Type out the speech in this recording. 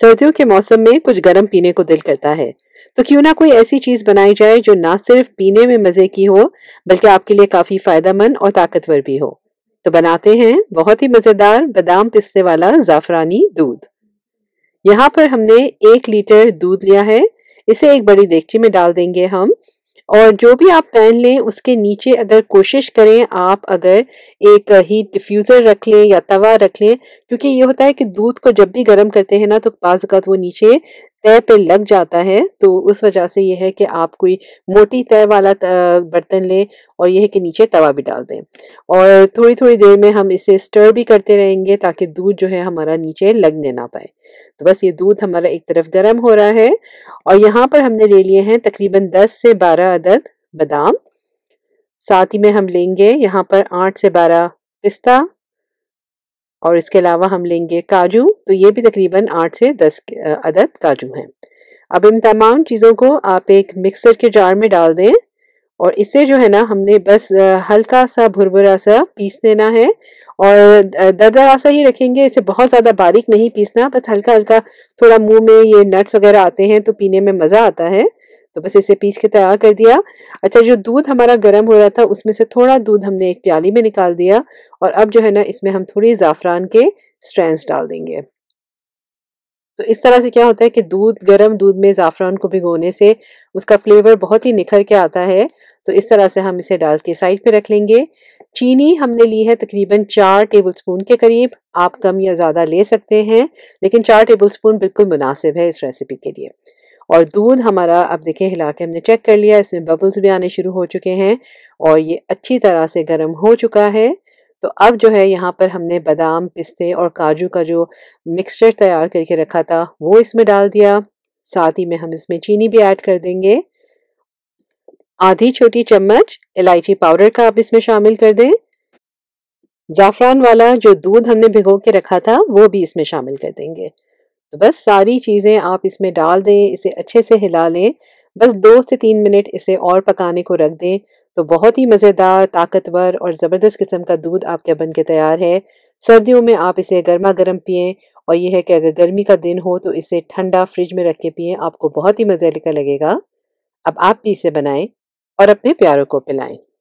सर्दियों के मौसम में कुछ गर्म पीने को दिल करता है तो क्यों ना कोई ऐसी चीज बनाई जाए जो ना सिर्फ पीने में मजे की हो बल्कि आपके लिए काफी फायदेमंद और ताकतवर भी हो तो बनाते हैं बहुत ही मजेदार बादाम पिसने वाला जाफरानी दूध यहाँ पर हमने एक लीटर दूध लिया है इसे एक बड़ी देगची में डाल देंगे हम और जो भी आप पहन लें उसके नीचे अगर कोशिश करें आप अगर एक हीट डिफ्यूज़र रख लें या तवा रख लें क्योंकि ये होता है कि दूध को जब भी गर्म करते हैं ना तो बाज़त वो नीचे तय पे लग जाता है तो उस वजह से यह है कि आप कोई मोटी तय वाला बर्तन लें और यह है कि नीचे तवा भी डाल दें और थोड़ी थोड़ी देर में हम इसे स्टर भी करते रहेंगे ताकि दूध जो है हमारा नीचे लगने ना पाए तो बस ये दूध हमारा एक तरफ गर्म हो रहा है और यहाँ पर हमने ले लिए हैं तकरीबन दस से बारह अदद बादाम साथ ही में हम लेंगे यहाँ पर आठ से बारह पिस्ता और इसके अलावा हम लेंगे काजू तो ये भी तकरीबन आठ से दस अदद काजू हैं अब इन तमाम चीज़ों को आप एक मिक्सर के जार में डाल दें और इसे जो है ना हमने बस हल्का सा भुरभुरा सा पीस लेना है और दरदरा सा ही रखेंगे इसे बहुत ज़्यादा बारीक नहीं पीसना बस हल्का हल्का थोड़ा मुंह में ये नट्स वगैरह आते हैं तो पीने में मज़ा आता है तो बस इसे पीस के तैयार कर दिया अच्छा जो दूध हमारा गर्म हो रहा था उसमें से थोड़ा दूध हमने एक प्याली में निकाल दिया और अब जो है ना इसमें हम थोड़ी ज़ाफ़रान के स्ट्रेंस डाल देंगे तो इस तरह से क्या होता है कि दूध गर्म दूध में ज़ाफ़रान को भिगोने से उसका फ्लेवर बहुत ही निखर के आता है तो इस तरह से हम इसे डाल के साइड पे रख लेंगे चीनी हमने ली है तकरीबन चार टेबल स्पून के करीब आप कम या ज़्यादा ले सकते हैं लेकिन चार टेबल स्पून बिल्कुल मुनासिब है इस रेसिपी के लिए और दूध हमारा अब देखें हिला के हमने चेक कर लिया इसमें बबल्स भी आने शुरू हो चुके हैं और ये अच्छी तरह से गर्म हो चुका है तो अब जो है यहाँ पर हमने बादाम पिस्ते और काजू का जो मिक्सचर तैयार करके रखा था वो इसमें डाल दिया साथ ही में हम इसमें चीनी भी ऐड कर देंगे आधी छोटी चम्मच इलायची पाउडर का आप इसमें शामिल कर दें ज़ाफ़रान वाला जो दूध हमने भिगो के रखा था वो भी इसमें शामिल कर देंगे तो बस सारी चीज़ें आप इसमें डाल दें इसे अच्छे से हिला लें बस दो से तीन मिनट इसे और पकाने को रख दें तो बहुत ही मज़ेदार ताकतवर और ज़बरदस्त किस्म का दूध आपके बन के तैयार है सर्दियों में आप इसे गर्मा गर्म पिएँ और यह है कि अगर गर्मी का दिन हो तो इसे ठंडा फ्रिज में रख के पिएँ आपको बहुत ही मज़े का लगेगा अब आप भी इसे बनाएं और अपने प्यारों को पिलाएं